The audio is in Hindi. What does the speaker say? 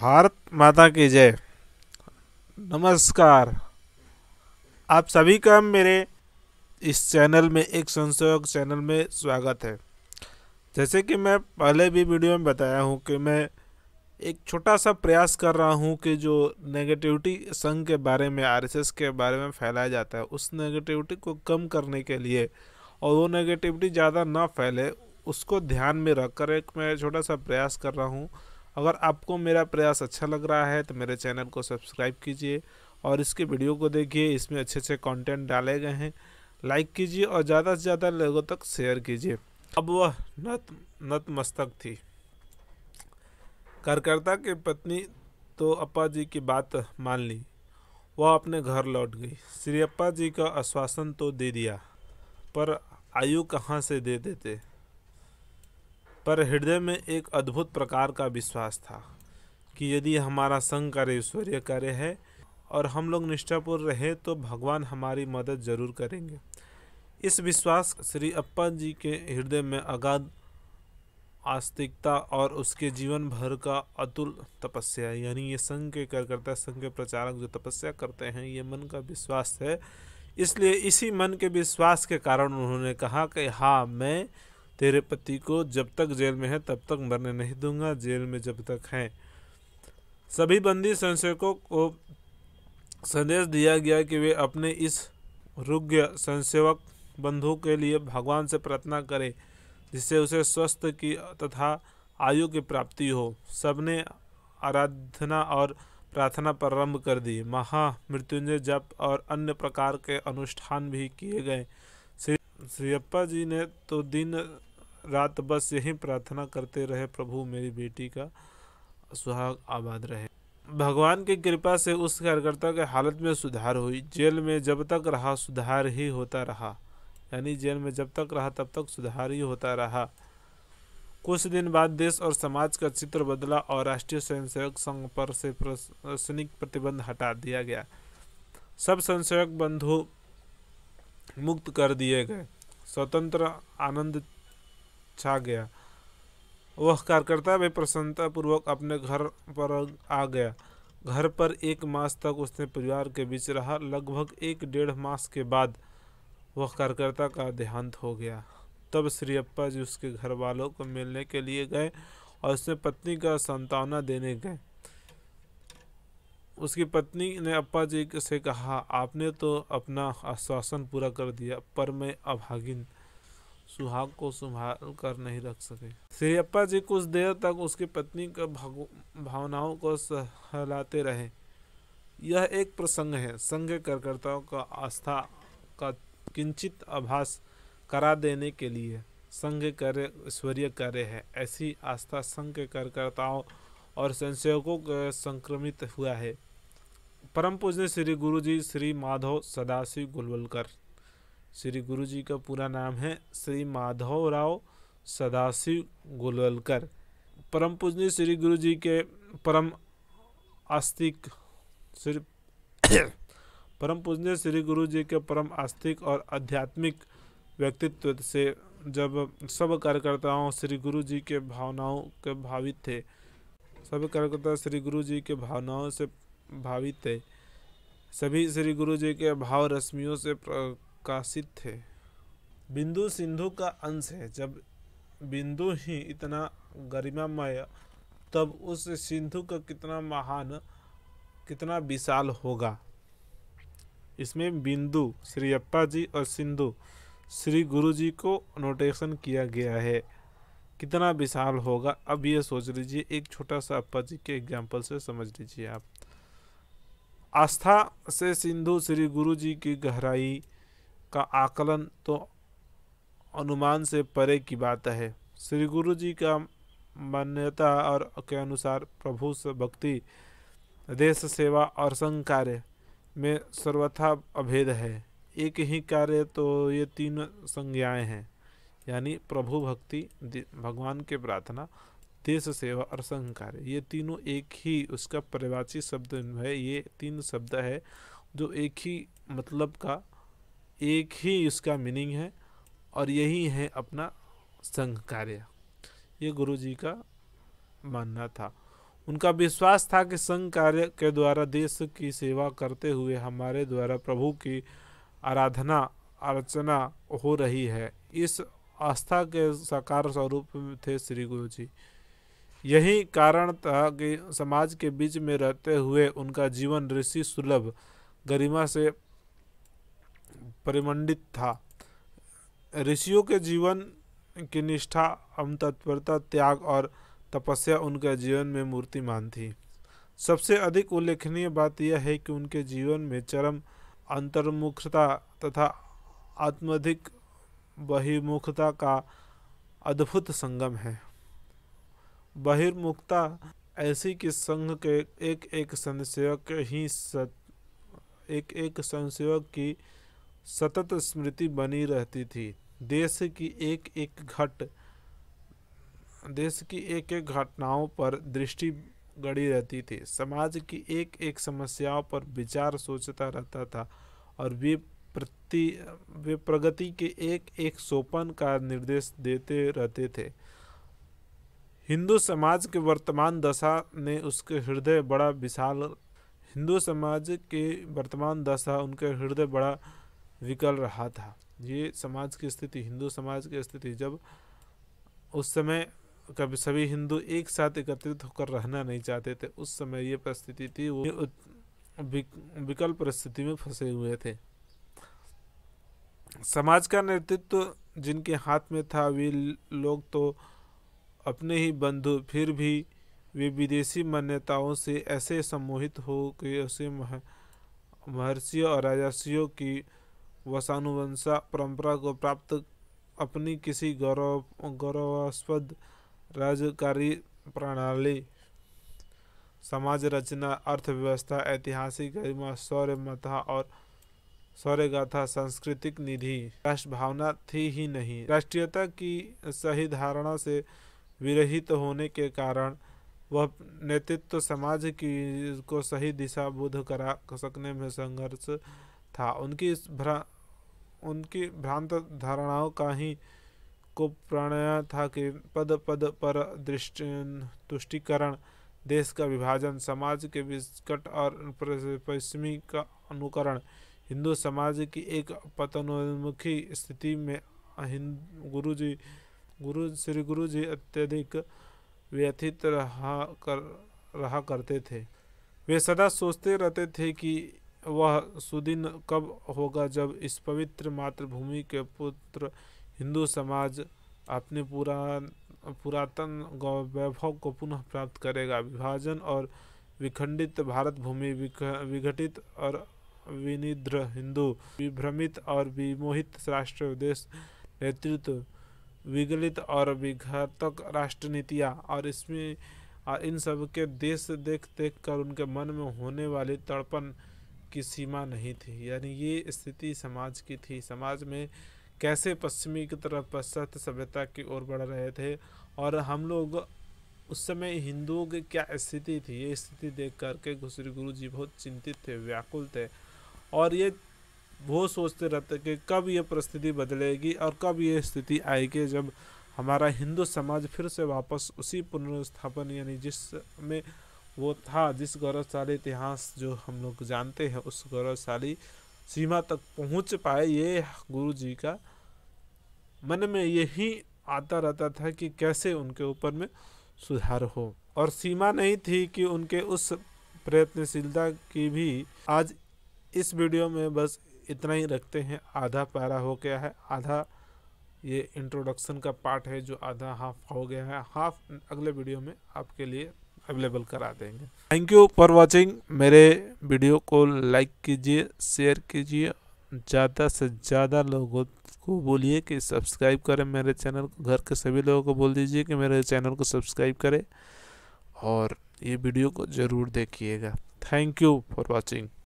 भारत माता की जय नमस्कार आप सभी का मेरे इस चैनल में एक संशोधक चैनल में स्वागत है जैसे कि मैं पहले भी वीडियो में बताया हूँ कि मैं एक छोटा सा प्रयास कर रहा हूँ कि जो नेगेटिविटी संघ के बारे में आरएसएस के बारे में फैलाया जाता है उस नेगेटिविटी को कम करने के लिए और वो नेगेटिविटी ज़्यादा ना फैले उसको ध्यान में रखकर एक मैं छोटा सा प्रयास कर रहा हूँ अगर आपको मेरा प्रयास अच्छा लग रहा है तो मेरे चैनल को सब्सक्राइब कीजिए और इसके वीडियो को देखिए इसमें अच्छे अच्छे कंटेंट डाले गए हैं लाइक कीजिए और ज़्यादा से ज़्यादा लोगों तक शेयर कीजिए अब वह नत नतमस्तक थी कार्यकर्ता की पत्नी तो अप्पा जी की बात मान ली वह अपने घर लौट गई श्री अप्पा जी का आश्वासन तो दे दिया पर आयु कहाँ से दे देते पर हृदय में एक अद्भुत प्रकार का विश्वास था कि यदि हमारा संघ कार्य ईश्वरीय कार्य है और हम लोग निष्ठापुर रहे तो भगवान हमारी मदद जरूर करेंगे इस विश्वास श्री अप्पा जी के हृदय में अगाध आस्तिकता और उसके जीवन भर का अतुल तपस्या यानी ये संघ के कार्यकर्ता संघ के प्रचारक जो तपस्या करते हैं ये मन का विश्वास है इसलिए इसी मन के विश्वास के कारण उन्होंने कहा कि हाँ मैं तेरे पति को जब तक जेल में है तब तक मरने नहीं दूंगा जेल में जब तक है सभी बंदी संशयकों को संदेश दिया गया कि वे अपने इस रुग्ण संसेवक बंधु के लिए भगवान से प्रार्थना करें जिससे उसे स्वस्थ की तथा आयु की प्राप्ति हो सबने आराधना और प्रार्थना प्रारंभ कर दी महा मृत्युंजय जप और अन्य प्रकार के अनुष्ठान भी किए गए श्री श्रीअप्पा जी ने तो दिन रात बस यही प्रार्थना करते रहे प्रभु मेरी बेटी का सुहाग आबाद रहे भगवान की कृपा से उस कार्यकर्ता के हालत में सुधार हुई जेल में जब तक रहा सुधार ही होता रहा यानी जेल में जब तक रहा तब तक सुधार ही होता रहा कुछ दिन बाद देश और समाज का चित्र बदला और राष्ट्रीय स्वयंसेवक संघ पर से प्रशासनिक प्रतिबंध हटा दिया गया सब स्वयंसेवक बंधु मुक्त कर दिए गए स्वतंत्र आनंद छा गया वह कार्यकर्ता भी पूर्वक अपने घर पर आ गया घर पर एक मास तक उसने परिवार के बीच रहा लगभग एक डेढ़ मास के बाद वह कार्यकर्ता का देहांत हो गया तब श्री अप्पा जी उसके घर वालों को मिलने के लिए गए और उसने पत्नी का सांत्वना देने गए उसकी पत्नी ने अप्पा जी से कहा आपने तो अपना आश्वासन पूरा कर दिया पर मैं अभागिन सुहाग को संभाल कर नहीं रख सके सिरियप्पा जी कुछ देर तक उसकी पत्नी के भावनाओं को सहलाते रहे यह एक प्रसंग है संघ कार्यकर्ताओं का आस्था का किंचित आभास करा देने के लिए संघ कार्य ईश्वरीय कार्य है ऐसी आस्था संघ के कार्यकर्ताओं और संशयों को संक्रमित हुआ है परम पूजने श्री गुरुजी श्री माधव सदाशिव गुलवलकर श्री गुरु जी का पूरा नाम है श्री माधव राव सदाशिव गोलवलकर परम पूजनीय श्री गुरु जी के परम आस्तिक श्री परम पूजनीय श्री गुरु जी के परम आस्तिक और आध्यात्मिक व्यक्तित्व से जब सब कार्यकर्ताओं श्री गुरु जी के भावनाओं के भावित थे सब कार्यकर्ता श्री गुरु जी के भावनाओं से भावित थे सभी श्री गुरु जी के भाव रश्मियों से प्रकाशित थे बिंदु सिंधु का अंश है जब बिंदु ही इतना गरिमामय तब उस सिंधु का कितना महान कितना विशाल होगा इसमें बिंदु श्री अप्पा जी और सिंधु श्री गुरु जी को नोटेशन किया गया है कितना विशाल होगा अब ये सोच लीजिए एक छोटा सा अप्पा जी के एग्जाम्पल से समझ लीजिए आप आस्था से सिंधु श्री गुरु जी की गहराई का आकलन तो अनुमान से परे की बात है श्री गुरु जी का मान्यता और के अनुसार प्रभु भक्ति देश सेवा और संघ कार्य में सर्वथा अभेद है एक ही कार्य तो ये तीन संज्ञाएं हैं यानी प्रभु भक्ति भगवान के प्रार्थना देश सेवा और संघ कार्य ये तीनों एक ही उसका परिवाची शब्द है ये तीन शब्द है जो एक ही मतलब का एक ही इसका मीनिंग है और यही है अपना संघ कार्य ये गुरु जी का मानना था उनका विश्वास था कि संघ कार्य के द्वारा देश की सेवा करते हुए हमारे द्वारा प्रभु की आराधना अर्चना हो रही है इस आस्था के साकार स्वरूप थे श्री गुरु जी यही कारण था कि समाज के बीच में रहते हुए उनका जीवन ऋषि सुलभ गरिमा से परिमंडित था ऋषियों के जीवन की निष्ठा एवं तत्परता त्याग और तपस्या उनके जीवन में मूर्तिमान थी सबसे अधिक उल्लेखनीय बात यह है कि उनके जीवन में चरम अंतर्मुखता तथा आत्मधिक बहिर्मुखता का अद्भुत संगम है बहिर्मुखता ऐसी कि संघ के एक एक संसेवक ही सत, एक एक संसेवक की सतत स्मृति बनी रहती थी देश की एक एक घट देश की एक एक घटनाओं पर दृष्टि गड़ी रहती थी समाज की एक एक समस्याओं पर विचार सोचता रहता था और वे प्रति वे प्रगति के एक एक सोपन का निर्देश देते रहते थे हिंदू समाज के वर्तमान दशा ने उसके हृदय बड़ा विशाल हिंदू समाज के वर्तमान दशा उनके हृदय बड़ा विकल रहा था ये समाज की स्थिति हिंदू समाज की स्थिति जब उस समय कभी सभी हिंदू एक साथ एकत्रित होकर रहना नहीं चाहते थे उस समय ये परिस्थिति थी वो विकल परिस्थिति में फंसे हुए थे समाज का नेतृत्व जिनके हाथ में था वे लोग तो अपने ही बंधु फिर भी वे विदेशी मान्यताओं से ऐसे सम्मोहित हो कि उसे महर्षियों और राजस्वियों की वंशानुवंशा परंपरा को प्राप्त अपनी किसी गौरव गौरवास्पद राजकारी प्रणाली समाज रचना अर्थव्यवस्था ऐतिहासिक गरिमा शौर्य मथा और शौर्य गाथा सांस्कृतिक निधि राष्ट्र भावना थी ही नहीं राष्ट्रीयता की सही धारणा से विरहित होने के कारण वह नेतृत्व समाज की को सही दिशा बोध करा सकने में संघर्ष था उनकी इस भ्रा उनकी भ्रांत धारणाओं का ही को प्रणया था कि पद पद पर दृष्टि तुष्टिकरण देश का विभाजन समाज के विस्कट और पश्चिमी का अनुकरण हिंदू समाज की एक पतनोन्मुखी स्थिति में गुरु जी गुरु श्री गुरु जी अत्यधिक व्यथित रहा कर रहा करते थे वे सदा सोचते रहते थे कि वह सुदिन कब होगा जब इस पवित्र मातृभूमि के पुत्र हिंदू समाज अपने पुरा पुरातन वैभव को पुनः प्राप्त करेगा विभाजन और विखंडित भारत भूमि विघटित और विनिद्र हिंदू विभ्रमित और विमोहित राष्ट्र देश नेतृत्व विगलित और विघातक राष्ट्र और इसमें इन सब के देश देख देख कर उनके मन में होने वाली तड़पन की सीमा नहीं थी यानी ये स्थिति समाज की थी समाज में कैसे पश्चिमी की तरफ पश्चात सभ्यता की ओर बढ़ रहे थे और हम लोग उस समय हिंदुओं की क्या स्थिति थी ये स्थिति देख कर के श्री गुरु जी बहुत चिंतित थे व्याकुल थे और ये वो सोचते रहते कि कब ये परिस्थिति बदलेगी और कब ये स्थिति आएगी जब हमारा हिंदू समाज फिर से वापस उसी पुनर्स्थापन यानी जिस में वो था जिस गौरवशाली इतिहास जो हम लोग जानते हैं उस गौरवशाली सीमा तक पहुंच पाए ये गुरु जी का मन में यही आता रहता था कि कैसे उनके ऊपर में सुधार हो और सीमा नहीं थी कि उनके उस प्रयत्नशीलता की भी आज इस वीडियो में बस इतना ही रखते हैं आधा पैरा हो गया है आधा ये इंट्रोडक्शन का पार्ट है जो आधा हाफ हो गया है हाफ अगले वीडियो में आपके लिए अवेलेबल करा देंगे थैंक यू फॉर वॉचिंग मेरे वीडियो को लाइक कीजिए शेयर कीजिए ज़्यादा से ज़्यादा लोगों को बोलिए कि सब्सक्राइब करें मेरे चैनल को घर के सभी लोगों को बोल दीजिए कि मेरे चैनल को सब्सक्राइब करें और ये वीडियो को ज़रूर देखिएगा थैंक यू फॉर वॉचिंग